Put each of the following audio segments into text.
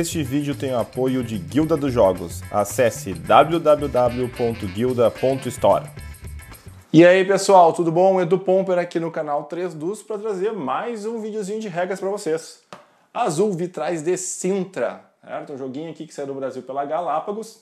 Este vídeo tem o apoio de Guilda dos Jogos. Acesse www.guilda.store. E aí pessoal, tudo bom? Edu Pomper aqui no canal 3 Dus para trazer mais um videozinho de regras para vocês. Azul Vitrais de Sintra, certo? um joguinho aqui que saiu do Brasil pela Galápagos.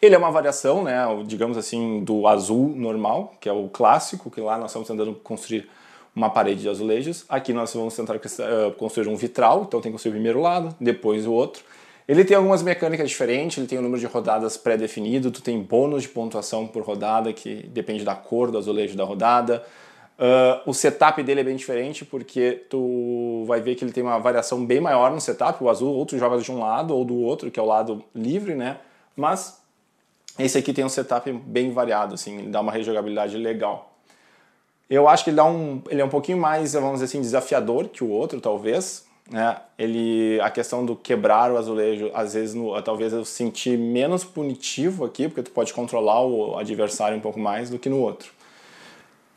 Ele é uma variação, né, digamos assim, do azul normal, que é o clássico, que lá nós estamos tentando construir uma parede de azulejos. Aqui nós vamos tentar eh, construir um vitral, então tem que construir o primeiro lado, depois o outro. Ele tem algumas mecânicas diferentes, ele tem um número de rodadas pré-definido, tu tem bônus de pontuação por rodada, que depende da cor do azulejo da rodada. Uh, o setup dele é bem diferente, porque tu vai ver que ele tem uma variação bem maior no setup. O azul, outro tu joga de um lado ou do outro, que é o lado livre, né? Mas esse aqui tem um setup bem variado, assim, ele dá uma rejogabilidade legal. Eu acho que ele, dá um, ele é um pouquinho mais, vamos dizer assim, desafiador que o outro, talvez. Né? Ele, a questão do quebrar o azulejo, às vezes, no, talvez eu senti menos punitivo aqui, porque tu pode controlar o adversário um pouco mais do que no outro.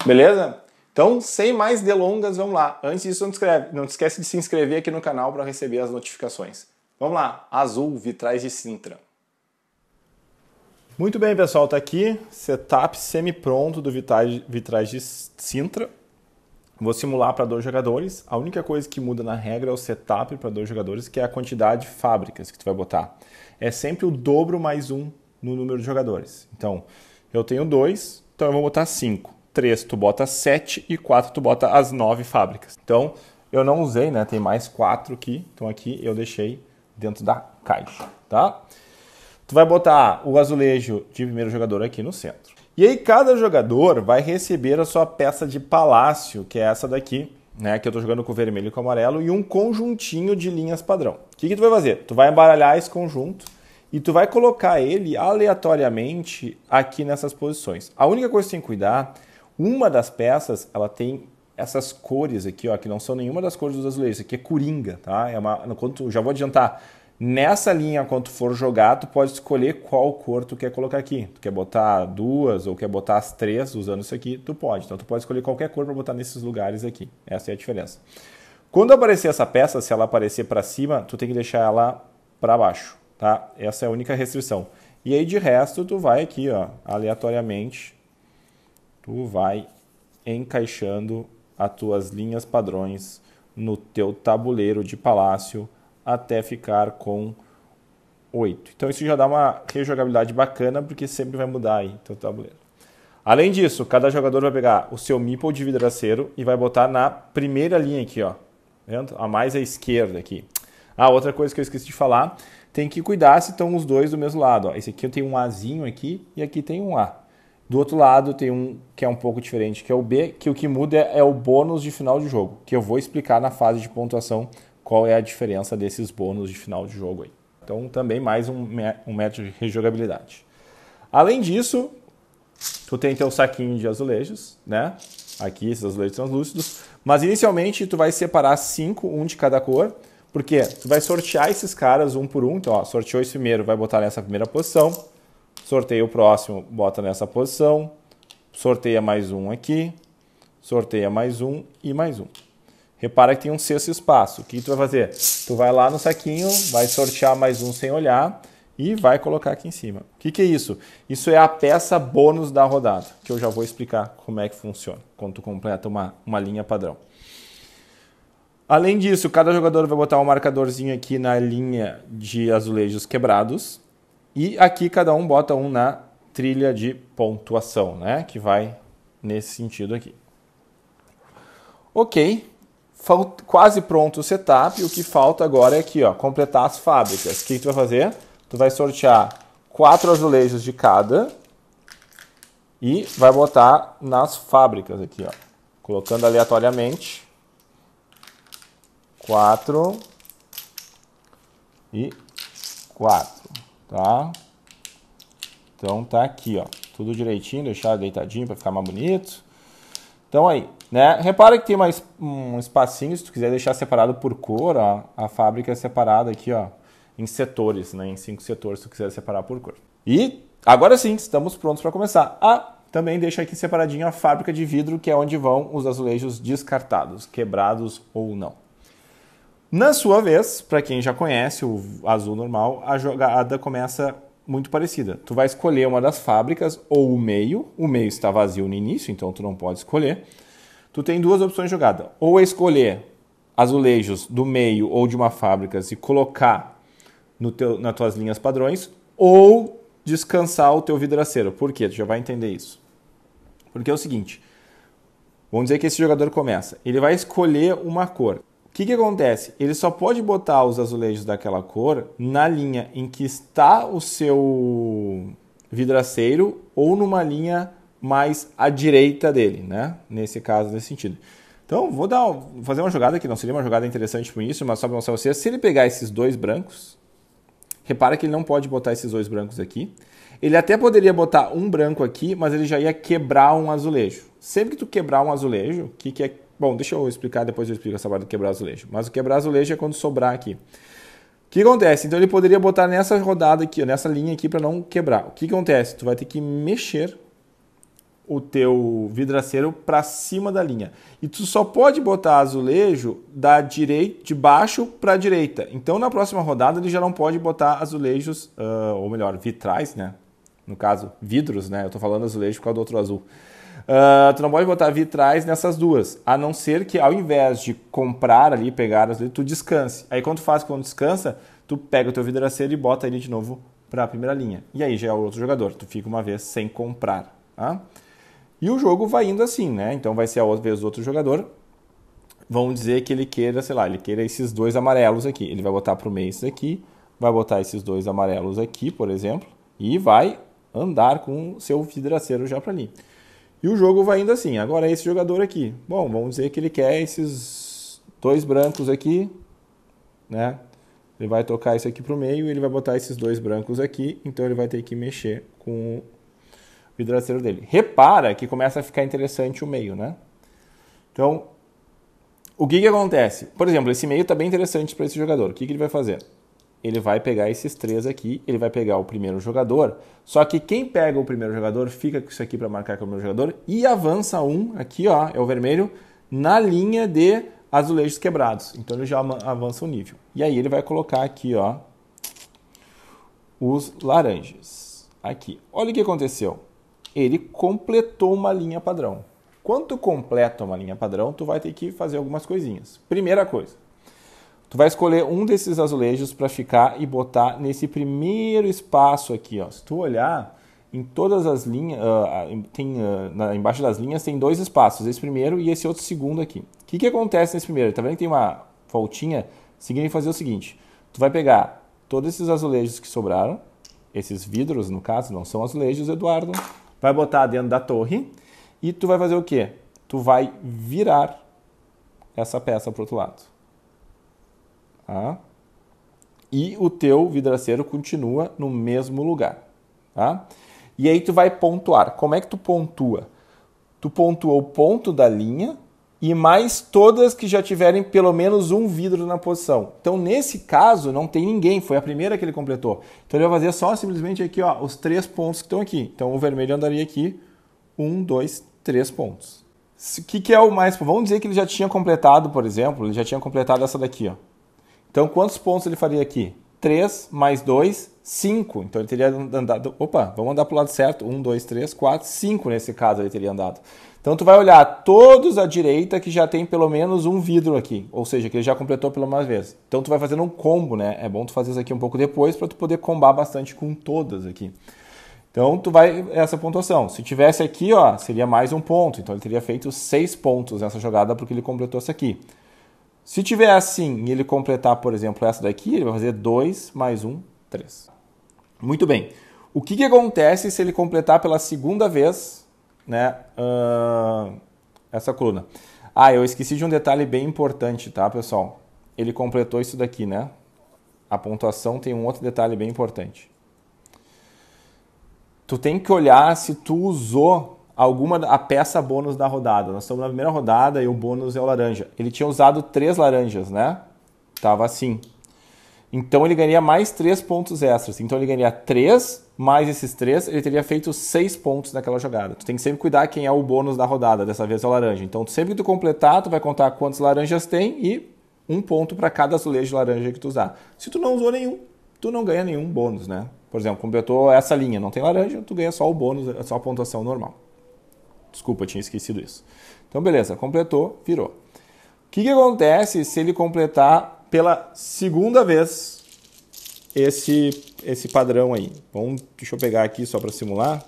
Beleza? Então, sem mais delongas, vamos lá. Antes disso, não, escreve, não esquece de se inscrever aqui no canal para receber as notificações. Vamos lá. Azul, vitrais de Sintra. Muito bem, pessoal, tá aqui setup semi-pronto do Vitrais de Sintra. Vou simular para dois jogadores. A única coisa que muda na regra é o setup para dois jogadores, que é a quantidade de fábricas que tu vai botar. É sempre o dobro mais um no número de jogadores. Então, eu tenho dois, então eu vou botar cinco. Três tu bota sete e quatro tu bota as nove fábricas. Então, eu não usei, né? Tem mais quatro aqui, então aqui eu deixei dentro da caixa, tá? Tu vai botar ah, o azulejo de primeiro jogador aqui no centro. E aí cada jogador vai receber a sua peça de palácio, que é essa daqui, né, que eu estou jogando com vermelho e com amarelo, e um conjuntinho de linhas padrão. O que, que tu vai fazer? Tu vai embaralhar esse conjunto e tu vai colocar ele aleatoriamente aqui nessas posições. A única coisa que tem que cuidar, uma das peças, ela tem essas cores aqui, ó, que não são nenhuma das cores dos azulejos, isso aqui é coringa, tá? É uma, quando tu, já vou adiantar, Nessa linha, quando for jogar, tu pode escolher qual cor tu quer colocar aqui. Tu quer botar duas ou quer botar as três usando isso aqui, tu pode. Então tu pode escolher qualquer cor para botar nesses lugares aqui. Essa é a diferença. Quando aparecer essa peça, se ela aparecer para cima, tu tem que deixar ela para baixo, tá? Essa é a única restrição. E aí de resto, tu vai aqui, ó, aleatoriamente, tu vai encaixando as tuas linhas padrões no teu tabuleiro de palácio até ficar com 8. Então isso já dá uma rejogabilidade bacana, porque sempre vai mudar aí então, o tabuleiro. Além disso, cada jogador vai pegar o seu meeple de vidraceiro e vai botar na primeira linha aqui, ó. Tá vendo? A mais à esquerda aqui. Ah, outra coisa que eu esqueci de falar, tem que cuidar se estão os dois do mesmo lado. Ó. Esse aqui eu tenho um Azinho aqui e aqui tem um A. Do outro lado tem um que é um pouco diferente, que é o B, que o que muda é, é o bônus de final de jogo, que eu vou explicar na fase de pontuação qual é a diferença desses bônus de final de jogo aí. Então, também mais um, um método de rejogabilidade. Além disso, tu tem teu saquinho de azulejos, né? Aqui, esses azulejos translúcidos. Mas, inicialmente, tu vai separar cinco, um de cada cor. Porque tu vai sortear esses caras um por um. Então, ó, sorteou esse primeiro, vai botar nessa primeira posição. Sorteia o próximo, bota nessa posição. Sorteia mais um aqui. Sorteia mais um e mais um repara que tem um sexto espaço. O que tu vai fazer? Tu vai lá no saquinho, vai sortear mais um sem olhar e vai colocar aqui em cima. O que, que é isso? Isso é a peça bônus da rodada, que eu já vou explicar como é que funciona quando tu completa uma, uma linha padrão. Além disso, cada jogador vai botar um marcadorzinho aqui na linha de azulejos quebrados e aqui cada um bota um na trilha de pontuação, né? Que vai nesse sentido aqui. Ok, quase pronto o setup. O que falta agora é aqui, ó, completar as fábricas. O que, que tu vai fazer? Tu vai sortear quatro azulejos de cada e vai botar nas fábricas aqui, ó. Colocando aleatoriamente. Quatro e quatro, tá? Então tá aqui, ó. Tudo direitinho, deixar deitadinho para ficar mais bonito. Então aí, né? Repara que tem mais um espacinho, se tu quiser deixar separado por cor, ó, a fábrica é separada aqui, ó, em setores, né? Em cinco setores, se tu quiser separar por cor. E agora sim, estamos prontos para começar. Ah, também deixa aqui separadinho a fábrica de vidro, que é onde vão os azulejos descartados, quebrados ou não. Na sua vez, para quem já conhece o azul normal, a jogada começa muito parecida. Tu vai escolher uma das fábricas ou o meio. O meio está vazio no início, então tu não pode escolher tu tem duas opções de jogada. Ou escolher azulejos do meio ou de uma fábrica e colocar no teu, nas tuas linhas padrões, ou descansar o teu vidraceiro. Por quê? Tu já vai entender isso. Porque é o seguinte, vamos dizer que esse jogador começa, ele vai escolher uma cor. O que, que acontece? Ele só pode botar os azulejos daquela cor na linha em que está o seu vidraceiro ou numa linha mais à direita dele, né? Nesse caso, nesse sentido. Então, vou dar, vou fazer uma jogada que não seria uma jogada interessante para isso, mas só para mostrar vocês. Se ele pegar esses dois brancos, repara que ele não pode botar esses dois brancos aqui. Ele até poderia botar um branco aqui, mas ele já ia quebrar um azulejo. Sempre que tu quebrar um azulejo, o que, que é... Bom, deixa eu explicar, depois eu explico essa parte do quebrar azulejo. Mas o quebrar azulejo é quando sobrar aqui. O que acontece? Então ele poderia botar nessa rodada aqui, nessa linha aqui para não quebrar. O que acontece? Tu vai ter que mexer o teu vidraceiro para cima da linha. E tu só pode botar azulejo da direita, de baixo para a direita. Então na próxima rodada ele já não pode botar azulejos, uh, ou melhor, vitrais, né? No caso, vidros, né? Eu estou falando azulejo por causa do outro azul. Uh, tu não pode botar vitrais nessas duas, a não ser que ao invés de comprar ali, pegar as tu descanse. Aí quando tu faz, quando descansa, tu pega o teu vidraceiro e bota ele de novo para a primeira linha. E aí já é o outro jogador, tu fica uma vez sem comprar. Tá? E o jogo vai indo assim, né? Então vai ser a vez do outro jogador. Vão dizer que ele queira, sei lá, ele queira esses dois amarelos aqui. Ele vai botar pro meio esses aqui, vai botar esses dois amarelos aqui, por exemplo, e vai andar com seu vidraceiro já para ali. E o jogo vai indo assim. Agora é esse jogador aqui. Bom, vamos dizer que ele quer esses dois brancos aqui, né? Ele vai tocar isso aqui pro meio, ele vai botar esses dois brancos aqui, então ele vai ter que mexer com vidraceiro dele. Repara que começa a ficar interessante o meio, né? Então, o que, que acontece? Por exemplo, esse meio está bem interessante para esse jogador. O que, que ele vai fazer? Ele vai pegar esses três aqui, ele vai pegar o primeiro jogador. Só que quem pega o primeiro jogador fica com isso aqui para marcar com o meu jogador e avança um, aqui ó, é o vermelho, na linha de azulejos quebrados. Então ele já avança o um nível. E aí ele vai colocar aqui ó, os laranjas. Aqui. Olha o que aconteceu ele completou uma linha padrão. Quando tu completa uma linha padrão, tu vai ter que fazer algumas coisinhas. Primeira coisa, tu vai escolher um desses azulejos para ficar e botar nesse primeiro espaço aqui. Ó. Se tu olhar em todas as linhas, uh, ah, ah, tem, uh, na, embaixo das linhas tem dois espaços, esse primeiro e esse outro segundo aqui. O que, que acontece nesse primeiro? Tá vendo que tem uma voltinha? Significa fazer o seguinte, tu vai pegar todos esses azulejos que sobraram, esses vidros no caso, não são azulejos, Eduardo, vai botar dentro da torre e tu vai fazer o quê? Tu vai virar essa peça para outro lado. Tá? E o teu vidraceiro continua no mesmo lugar. Tá? E aí tu vai pontuar. Como é que tu pontua? Tu pontua o ponto da linha e mais todas que já tiverem pelo menos um vidro na posição. Então, nesse caso, não tem ninguém, foi a primeira que ele completou. Então, ele vai fazer só simplesmente aqui, ó, os três pontos que estão aqui. Então, o vermelho andaria aqui, um, dois, três pontos. O que, que é o mais... Vamos dizer que ele já tinha completado, por exemplo, ele já tinha completado essa daqui, ó. Então, quantos pontos ele faria aqui? 3 mais 2, 5. Então ele teria andado. Opa, vamos andar para o lado certo. 1, 2, 3, 4, 5 nesse caso ele teria andado. Então tu vai olhar todos à direita que já tem pelo menos um vidro aqui, ou seja, que ele já completou pelo menos uma vez. Então tu vai fazendo um combo, né? É bom tu fazer isso aqui um pouco depois para tu poder combar bastante com todas aqui. Então tu vai essa pontuação. Se tivesse aqui, ó, seria mais um ponto. Então ele teria feito seis pontos nessa jogada porque ele completou essa aqui. Se tiver assim e ele completar, por exemplo, essa daqui, ele vai fazer 2 mais 1, 3. Muito bem. O que, que acontece se ele completar pela segunda vez né, uh, essa coluna? Ah, eu esqueci de um detalhe bem importante, tá, pessoal? Ele completou isso daqui, né? A pontuação tem um outro detalhe bem importante. Tu tem que olhar se tu usou alguma a peça bônus da rodada. Nós estamos na primeira rodada e o bônus é o laranja. Ele tinha usado três laranjas, né? Tava assim. Então ele ganharia mais três pontos extras. Então ele ganharia três mais esses três, ele teria feito seis pontos naquela jogada. Tu tem que sempre cuidar quem é o bônus da rodada, dessa vez é o laranja. Então sempre que tu completar, tu vai contar quantas laranjas tem e um ponto para cada azulejo de laranja que tu usar. Se tu não usou nenhum, tu não ganha nenhum bônus, né? Por exemplo, completou essa linha, não tem laranja, tu ganha só o bônus, só a pontuação normal. Desculpa, tinha esquecido isso. Então, beleza, completou, virou. O que, que acontece se ele completar pela segunda vez esse, esse padrão aí? Vamos, deixa eu pegar aqui só para simular.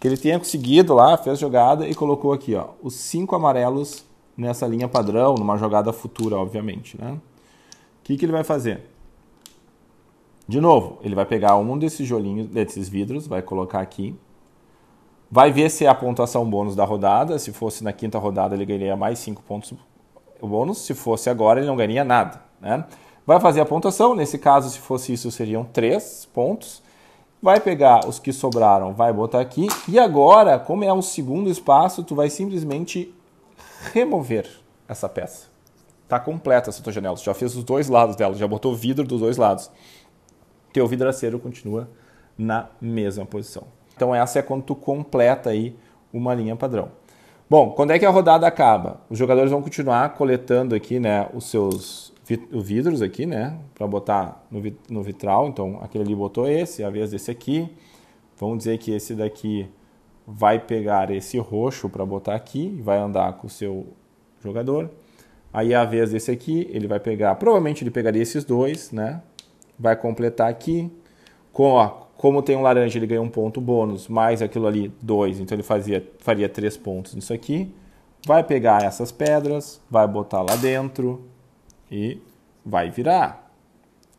Que ele tenha conseguido lá, fez jogada e colocou aqui ó, os cinco amarelos nessa linha padrão, numa jogada futura, obviamente. Né? O que, que ele vai fazer? De novo, ele vai pegar um desses jolinhos, desses vidros, vai colocar aqui. Vai ver se é a pontuação bônus da rodada. Se fosse na quinta rodada, ele ganharia mais 5 pontos bônus. Se fosse agora, ele não ganharia nada. Né? Vai fazer a pontuação. Nesse caso, se fosse isso, seriam 3 pontos. Vai pegar os que sobraram, vai botar aqui. E agora, como é um segundo espaço, tu vai simplesmente remover essa peça. Tá completa essa tua janela. Tu já fez os dois lados dela, já botou vidro dos dois lados. Teu vidraceiro continua na mesma posição. Então essa é quando tu completa aí uma linha padrão. Bom, quando é que a rodada acaba? Os jogadores vão continuar coletando aqui, né, os seus vidros aqui, né, para botar no vitral. Então aquele ali botou esse, a vez desse aqui. Vamos dizer que esse daqui vai pegar esse roxo para botar aqui, vai andar com o seu jogador. Aí a vez desse aqui, ele vai pegar, provavelmente ele pegaria esses dois, né? Vai completar aqui. Com, ó, como tem um laranja, ele ganha um ponto bônus, mais aquilo ali, dois. Então ele fazia, faria três pontos nisso aqui. Vai pegar essas pedras, vai botar lá dentro e vai virar.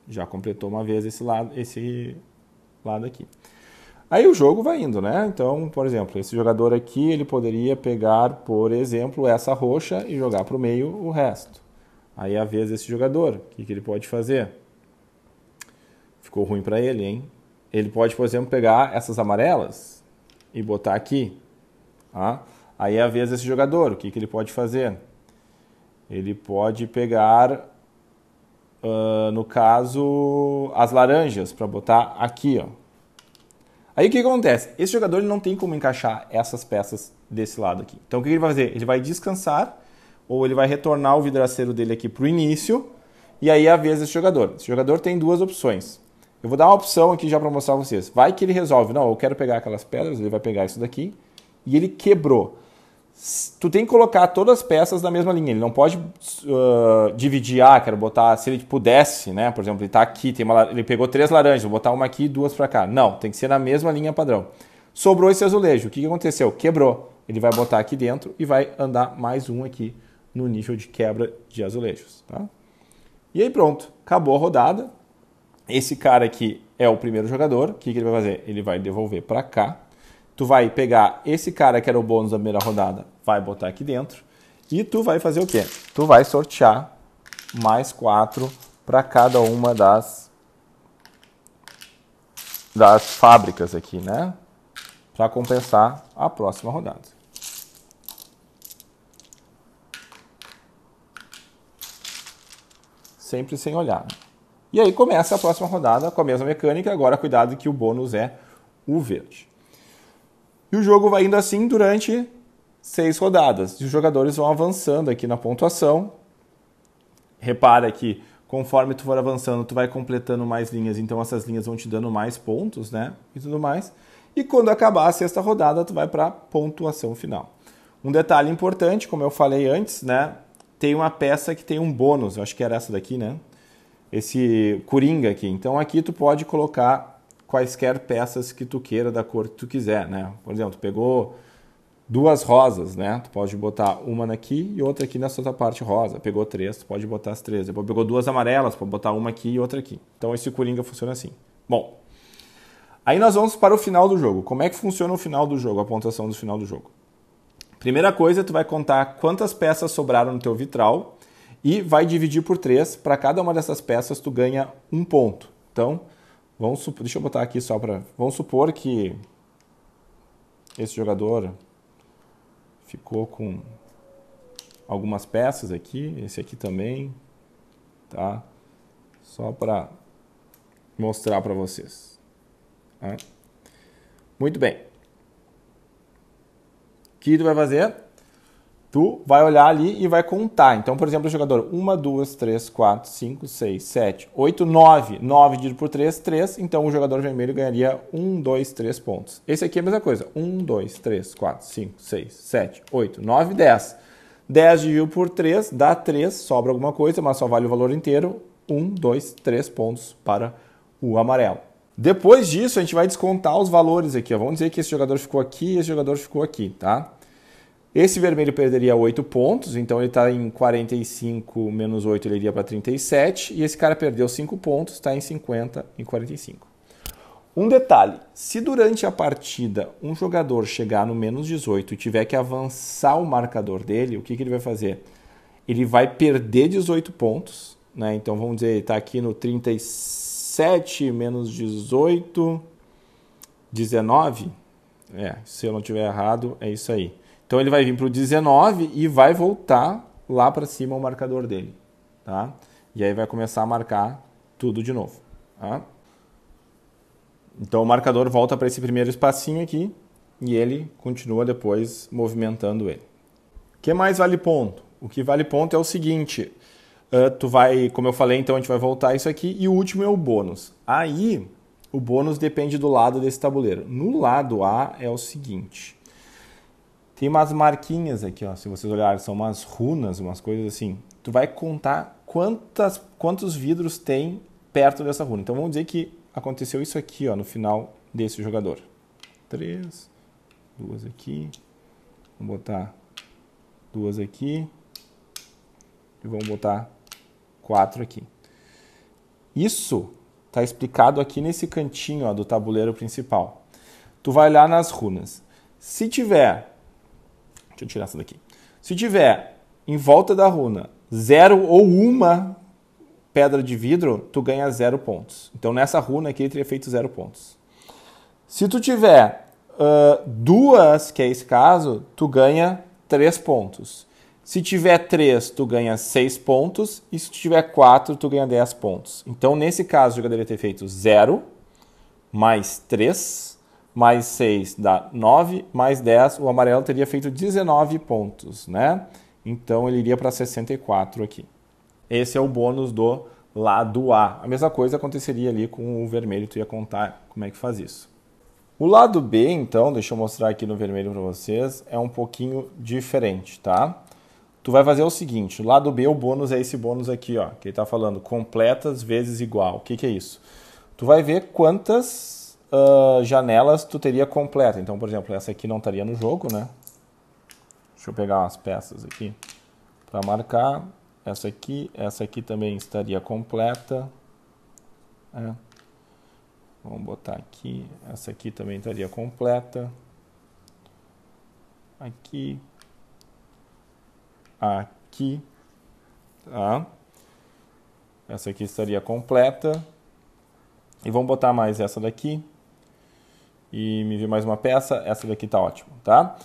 Já completou uma vez esse lado, esse lado aqui. Aí o jogo vai indo, né? Então, por exemplo, esse jogador aqui, ele poderia pegar, por exemplo, essa roxa e jogar para o meio o resto. Aí a vez desse jogador. O que, que ele pode fazer? Ficou ruim para ele, hein? Ele pode, por exemplo, pegar essas amarelas e botar aqui. Tá? Aí é a vez desse jogador. O que, que ele pode fazer? Ele pode pegar, uh, no caso, as laranjas para botar aqui. Ó. Aí o que, que acontece? Esse jogador ele não tem como encaixar essas peças desse lado aqui. Então o que, que ele vai fazer? Ele vai descansar ou ele vai retornar o vidraceiro dele aqui para o início. E aí é a vez desse jogador. Esse jogador tem duas opções. Eu vou dar uma opção aqui já para mostrar vocês. Vai que ele resolve, não, eu quero pegar aquelas pedras, ele vai pegar isso daqui, e ele quebrou. Tu tem que colocar todas as peças na mesma linha, ele não pode uh, dividir, ah, quero botar, se ele pudesse, né, por exemplo, ele tá aqui, tem uma, ele pegou três laranjas, vou botar uma aqui e duas para cá. Não, tem que ser na mesma linha padrão. Sobrou esse azulejo, o que, que aconteceu? Quebrou. Ele vai botar aqui dentro e vai andar mais um aqui no nível de quebra de azulejos, tá? E aí pronto, acabou a rodada. Esse cara aqui é o primeiro jogador. O que, que ele vai fazer? Ele vai devolver para cá. Tu vai pegar esse cara que era o bônus da primeira rodada, vai botar aqui dentro. E tu vai fazer o quê? Tu vai sortear mais quatro para cada uma das das fábricas aqui, né? Para compensar a próxima rodada. Sempre sem olhar. Né? E aí começa a próxima rodada com a mesma mecânica, agora cuidado que o bônus é o verde. E o jogo vai indo assim durante seis rodadas. E os jogadores vão avançando aqui na pontuação. Repara que conforme tu for avançando, tu vai completando mais linhas, então essas linhas vão te dando mais pontos, né? E tudo mais. E quando acabar a sexta rodada, tu vai para a pontuação final. Um detalhe importante, como eu falei antes, né? Tem uma peça que tem um bônus, eu acho que era essa daqui, né? esse coringa aqui. Então aqui tu pode colocar quaisquer peças que tu queira da cor que tu quiser, né? Por exemplo, tu pegou duas rosas, né? Tu pode botar uma aqui e outra aqui nessa outra parte rosa. Pegou três, tu pode botar as três. Depois pegou duas amarelas, pode botar uma aqui e outra aqui. Então esse coringa funciona assim. Bom, aí nós vamos para o final do jogo. Como é que funciona o final do jogo, a pontuação do final do jogo? Primeira coisa, tu vai contar quantas peças sobraram no teu vitral e vai dividir por 3. Para cada uma dessas peças, tu ganha um ponto. Então, vamos supor, deixa eu botar aqui só para... Vamos supor que esse jogador ficou com algumas peças aqui, esse aqui também, tá? Só para mostrar para vocês. Tá? Muito bem. O que tu vai fazer? tu vai olhar ali e vai contar. Então, por exemplo, o jogador 1, 2, 3, 4, 5, 6, 7, 8, 9. 9 dividido por 3, 3. Então, o jogador vermelho ganharia 1, 2, 3 pontos. Esse aqui é a mesma coisa. 1, 2, 3, 4, 5, 6, 7, 8, 9, 10. 10 dividido por 3 dá 3, sobra alguma coisa, mas só vale o valor inteiro. 1, 2, 3 pontos para o amarelo. Depois disso, a gente vai descontar os valores aqui. Ó. Vamos dizer que esse jogador ficou aqui e esse jogador ficou aqui, tá? Esse vermelho perderia 8 pontos, então ele está em 45 menos 8, ele iria para 37. E esse cara perdeu 5 pontos, está em 50 e 45. Um detalhe: se durante a partida um jogador chegar no menos 18 e tiver que avançar o marcador dele, o que, que ele vai fazer? Ele vai perder 18 pontos, né? Então vamos dizer, ele está aqui no 37 menos 18, 19. É, se eu não tiver errado, é isso aí. Então ele vai vir para o 19 e vai voltar lá para cima o marcador dele. Tá? E aí vai começar a marcar tudo de novo. Tá? Então o marcador volta para esse primeiro espacinho aqui e ele continua depois movimentando ele. O que mais vale ponto? O que vale ponto é o seguinte, uh, tu vai, como eu falei, então a gente vai voltar isso aqui e o último é o bônus. Aí o bônus depende do lado desse tabuleiro. No lado A é o seguinte, tem umas marquinhas aqui, ó, se vocês olharem, são umas runas, umas coisas assim. Tu vai contar quantas, quantos vidros tem perto dessa runa. Então vamos dizer que aconteceu isso aqui, ó, no final desse jogador. Três, duas aqui. Vamos botar duas aqui. E vamos botar quatro aqui. Isso está explicado aqui nesse cantinho ó, do tabuleiro principal. Tu vai olhar nas runas. Se tiver Deixa eu tirar essa daqui. Se tiver em volta da runa zero ou uma pedra de vidro, tu ganha zero pontos. Então nessa runa aqui ele teria feito zero pontos. Se tu tiver uh, duas, que é esse caso, tu ganha três pontos. Se tiver três, tu ganha seis pontos. E se tiver quatro, tu ganha dez pontos. Então, nesse caso, o jogador ia ter feito zero mais três mais 6 dá 9, mais 10, o amarelo teria feito 19 pontos, né? Então ele iria para 64 aqui. Esse é o bônus do lado A. A mesma coisa aconteceria ali com o vermelho, tu ia contar como é que faz isso. O lado B, então, deixa eu mostrar aqui no vermelho para vocês, é um pouquinho diferente, tá? Tu vai fazer o seguinte, o lado B, o bônus é esse bônus aqui, ó, que ele tá falando, completas vezes igual. O que, que é isso? Tu vai ver quantas ah, janelas tu teria completa. Então, por exemplo, essa aqui não estaria no jogo, né? Deixa eu pegar umas peças aqui para marcar. Essa aqui, essa aqui também estaria completa. É. Vamos botar aqui. Essa aqui também estaria completa. Aqui. Aqui. Tá? Essa aqui estaria completa. E vamos botar mais essa daqui e me envia mais uma peça, essa daqui tá ótima, tá?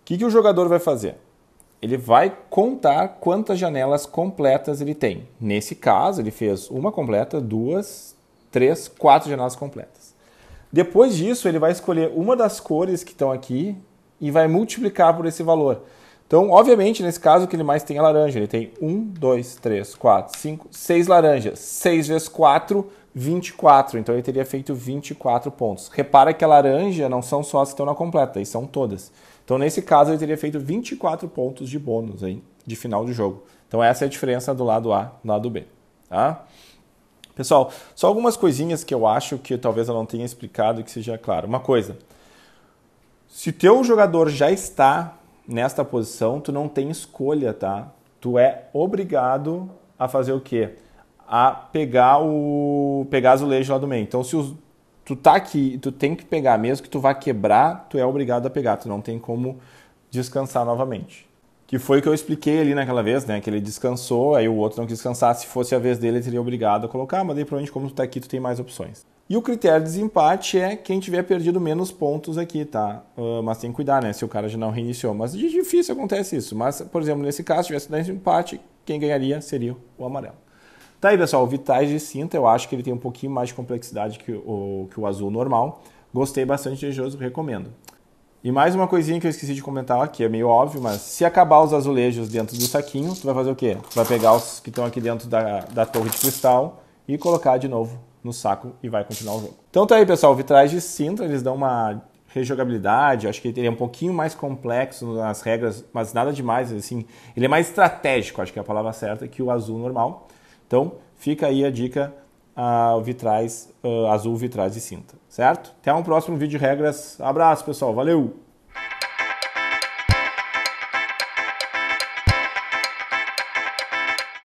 O que, que o jogador vai fazer? Ele vai contar quantas janelas completas ele tem. Nesse caso, ele fez uma completa, duas, três, quatro janelas completas. Depois disso, ele vai escolher uma das cores que estão aqui e vai multiplicar por esse valor. Então, obviamente, nesse caso, o que ele mais tem é laranja. Ele tem um, dois, três, quatro, cinco, seis laranjas. Seis vezes quatro 24, então ele teria feito 24 pontos. Repara que a laranja não são só as que estão na completa, e são todas. Então, nesse caso, ele teria feito 24 pontos de bônus aí, de final de jogo. Então, essa é a diferença do lado A do lado B. Tá? Pessoal, só algumas coisinhas que eu acho que talvez eu não tenha explicado que seja claro. Uma coisa, se teu jogador já está nesta posição, tu não tem escolha, tá? Tu é obrigado a fazer o quê? a pegar o pegar azulejo lá do meio. Então, se os, tu tá aqui, tu tem que pegar mesmo que tu vá quebrar, tu é obrigado a pegar, tu não tem como descansar novamente. Que foi o que eu expliquei ali naquela vez, né? Que ele descansou, aí o outro não quis descansar. Se fosse a vez dele, ele seria obrigado a colocar, mas daí provavelmente, como tu tá aqui, tu tem mais opções. E o critério de desempate é quem tiver perdido menos pontos aqui, tá? Uh, mas tem que cuidar, né? Se o cara já não reiniciou. Mas de difícil acontece isso. Mas, por exemplo, nesse caso, se tivesse um empate, quem ganharia seria o amarelo. Tá aí, pessoal, o Vitais de cinta, eu acho que ele tem um pouquinho mais de complexidade que o, que o azul normal. Gostei bastante de Joso, recomendo. E mais uma coisinha que eu esqueci de comentar aqui, é meio óbvio, mas se acabar os azulejos dentro do saquinho, tu vai fazer o quê? Tu vai pegar os que estão aqui dentro da, da torre de cristal e colocar de novo no saco e vai continuar o jogo. Então tá aí, pessoal, vitrais de cinta, eles dão uma rejogabilidade, acho que ele é um pouquinho mais complexo nas regras, mas nada demais, assim, ele é mais estratégico, acho que é a palavra certa, que o azul normal. Então, fica aí a dica uh, vitrais, uh, azul, vitrais e cinta, certo? Até um próximo vídeo de regras. Abraço, pessoal. Valeu!